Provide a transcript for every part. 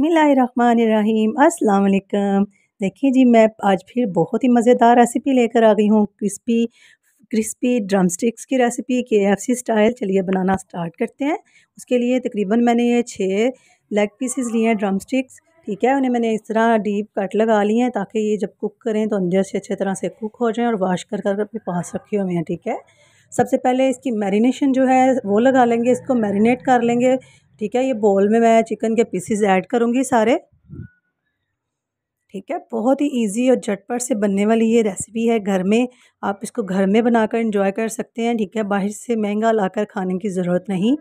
बिसमीम अल्लाम देखिए जी मैं आज फिर बहुत ही मज़ेदार रेसिपी लेकर आ गई हूँ क्रिस्पी क्रिस्पी ड्रम स्टिक्स की रेसिपी के एफ सी स्टाइल चलिए बनाना स्टार्ट करते हैं उसके लिए तकरीबन मैंने ये छः लेग पीसेस लिए हैं ड्रम स्टिक्स ठीक है उन्हें मैंने इस तरह डीप कट लगा लिए हैं ताकि ये जब कुक करें तो अंदर से अच्छे तरह से कुक हो जाएँ और वाश कर कर अपने पास रखे हुए हैं ठीक है सबसे पहले इसकी मैरिनेशन जो है वो लगा लेंगे इसको मैरिनेट कर लेंगे ठीक है ये बॉल में मैं चिकन के पीसीज़ ऐड करूँगी सारे ठीक है बहुत ही इजी और झटपट से बनने वाली ये रेसिपी है घर में आप इसको घर में बनाकर इंजॉय कर सकते हैं ठीक है बाहर से महंगा लाकर खाने की ज़रूरत नहीं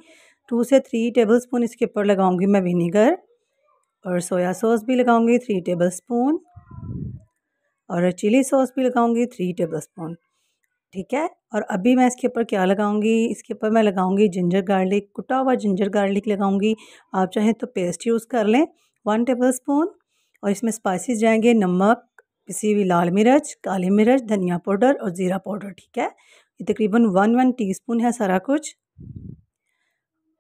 टू से थ्री टेबल स्पून इसके ऊपर लगाऊंगी मैं विनीगर और सोया सॉस भी लगाऊंगी थ्री टेबल स्पून और चिली सॉस भी लगाऊंगी थ्री टेबल स्पून ठीक है और अभी मैं इसके ऊपर क्या लगाऊंगी इसके ऊपर मैं लगाऊंगी जिंजर गार्लिक कुटा हुआ जिंजर गार्लिक लगाऊंगी आप चाहें तो पेस्ट यूज़ कर लें वन टेबल स्पून और इसमें स्पाइसेस जाएंगे नमक किसी भी लाल मिर्च काली मिर्च धनिया पाउडर और ज़ीरा पाउडर ठीक है ये तकरीबन वन वन टी है सारा कुछ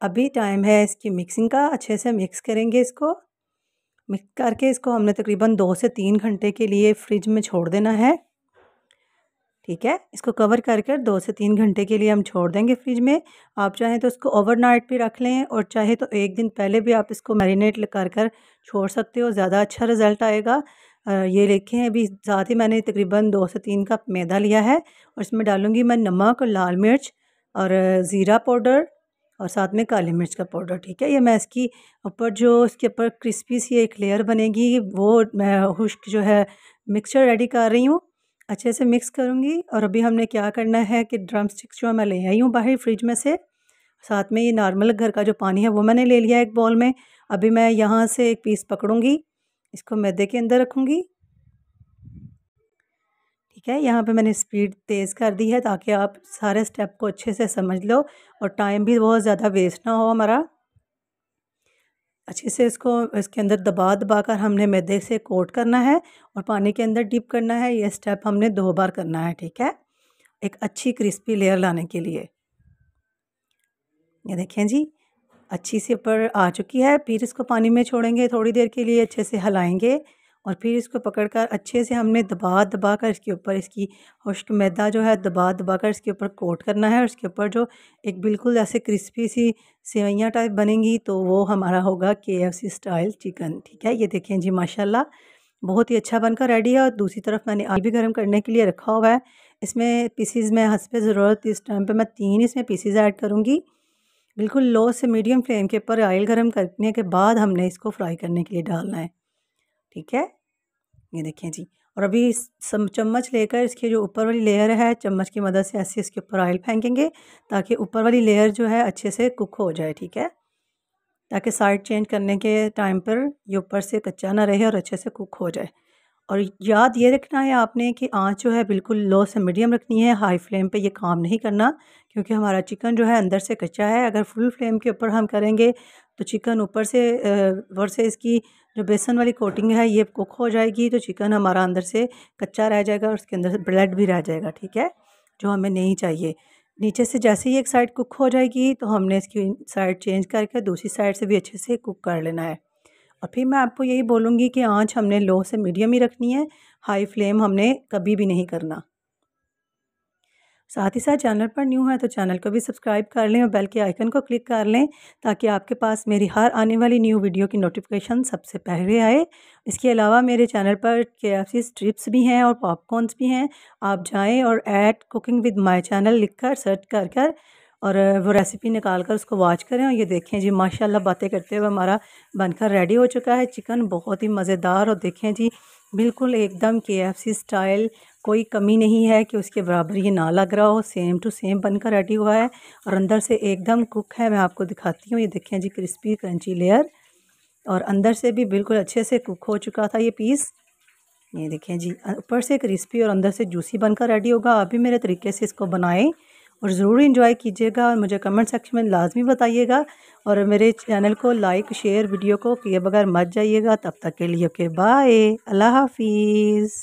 अभी टाइम है इसकी मिक्सिंग का अच्छे से मिक्स करेंगे इसको मिक्स करके इसको हमने तकरीबन दो से तीन घंटे के लिए फ्रिज में छोड़ देना है ठीक है इसको कवर करके दो से तीन घंटे के लिए हम छोड़ देंगे फ्रिज में आप चाहें तो इसको ओवरनाइट भी रख लें और चाहे तो एक दिन पहले भी आप इसको मैरिनेट कर कर छोड़ सकते हो ज़्यादा अच्छा रिज़ल्ट आएगा ये देखें अभी साथ ही मैंने तकरीबन दो से तीन कप मैदा लिया है और इसमें डालूँगी मैं नमक और लाल मिर्च और ज़ीरा पाउडर और साथ में काली मिर्च का पाउडर ठीक है ये मैं इसकी ऊपर जो इसके ऊपर क्रिस्पी सी एक लेयर बनेगी वो मैं खुश्क जो है मिक्सचर रेडी कर रही हूँ अच्छे से मिक्स करूँगी और अभी हमने क्या करना है कि ड्रम स्टिक्स जो मैं ले आई हूँ बाहर फ्रिज में से साथ में ये नॉर्मल घर का जो पानी है वो मैंने ले लिया एक बॉल में अभी मैं यहाँ से एक पीस पकड़ूँगी इसको मैदे के अंदर रखूँगी ठीक है यहाँ पे मैंने स्पीड तेज़ कर दी है ताकि आप सारे स्टेप को अच्छे से समझ लो और टाइम भी बहुत ज़्यादा वेस्ट ना हो हमारा अच्छे से इसको इसके अंदर दबा दबा कर हमने मैदे से कोट करना है और पानी के अंदर डिप करना है ये स्टेप हमने दो बार करना है ठीक है एक अच्छी क्रिस्पी लेयर लाने के लिए ये देखें जी अच्छी से ऊपर आ चुकी है फिर इसको पानी में छोड़ेंगे थोड़ी देर के लिए अच्छे से हलाएंगे और फिर इसको पकड़कर अच्छे से हमने दबा दबा कर इसके ऊपर इसकी खुश्क मैदा जो है दबा दबा कर इसके ऊपर कोट करना है और इसके ऊपर जो एक बिल्कुल ऐसे क्रिस्पी सी सेवैयाँ टाइप बनेंगी तो वो हमारा होगा के एफ सी स्टाइल चिकन ठीक है ये देखें जी माशाल्लाह बहुत ही अच्छा बनकर रेडी है और दूसरी तरफ मैंने आलू भी गर्म करने के लिए रखा हुआ है इसमें पीसीज में हंस पे ज़रूरत इस टाइम पर मैं तीन इसमें पीसीज ऐड करूँगी बिल्कुल लो से मीडियम फ्लेम के ऊपर ऑयल गर्म करने के बाद हमने इसको फ्राई करने के लिए डालना है ठीक है ये देखिए जी और अभी इस चम्मच लेकर इसके जो ऊपर वाली लेयर है चम्मच की मदद से ऐसे इसके ऊपर ऑयल फेंकेंगे ताकि ऊपर वाली लेयर जो है अच्छे से कुक हो जाए ठीक है ताकि साइड चेंज करने के टाइम पर ये ऊपर से कच्चा ना रहे और अच्छे से कुक हो जाए और याद ये रखना है आपने कि आँच जो है बिल्कुल लो से मीडियम रखनी है हाई फ्लेम पे ये काम नहीं करना क्योंकि हमारा चिकन जो है अंदर से कच्चा है अगर फुल फ्लेम के ऊपर हम करेंगे तो चिकन ऊपर से वर्सेस की जो बेसन वाली कोटिंग है ये कुक हो जाएगी तो चिकन हमारा अंदर से कच्चा रह जाएगा और उसके अंदर से ब्लड भी रह जाएगा ठीक है जो हमें नहीं चाहिए नीचे से जैसे ही एक साइड कुक हो जाएगी तो हमने इसकी साइड चेंज करके दूसरी साइड से भी अच्छे से कुक कर लेना है और फिर मैं आपको यही बोलूँगी कि आँच हमने लो से मीडियम ही रखनी है हाई फ्लेम हमने कभी भी नहीं करना साथ ही साथ चैनल पर न्यू है तो चैनल को भी सब्सक्राइब कर लें और बेल के आइकन को क्लिक कर लें ताकि आपके पास मेरी हर आने वाली न्यू वीडियो की नोटिफिकेशन सबसे पहले आए इसके अलावा मेरे चैनल पर के एफ सी स्ट्रिप्स भी हैं और पॉपकॉर्नस भी हैं आप जाएँ और at cooking with my channel लिख कर सर्च कर कर और वो रेसिपी निकाल कर उसको वॉच करें और ये देखें जी माशाल्लाह बातें करते हुए हमारा बनकर रेडी हो चुका है चिकन बहुत ही मज़ेदार और देखें जी बिल्कुल एकदम के स्टाइल कोई कमी नहीं है कि उसके बराबर ये ना लग रहा हो सेम टू सेम बनकर रेडी हुआ है और अंदर से एकदम कुक है मैं आपको दिखाती हूँ ये देखें जी क्रिस्पी क्रंची लेयर और अंदर से भी बिल्कुल अच्छे से कुक हो चुका था ये पीस ये देखें जी ऊपर से क्रिस्पी और अंदर से जूसी बनकर रेडी होगा आप भी मेरे तरीके से इसको बनाएं और ज़रूर इन्जॉय कीजिएगा और मुझे कमेंट सेक्शन में लाजमी बताइएगा और मेरे चैनल को लाइक शेयर वीडियो को किए बगैर मत जाइएगा तब तक के लिए ओके बाय अल्लाह हाफिज़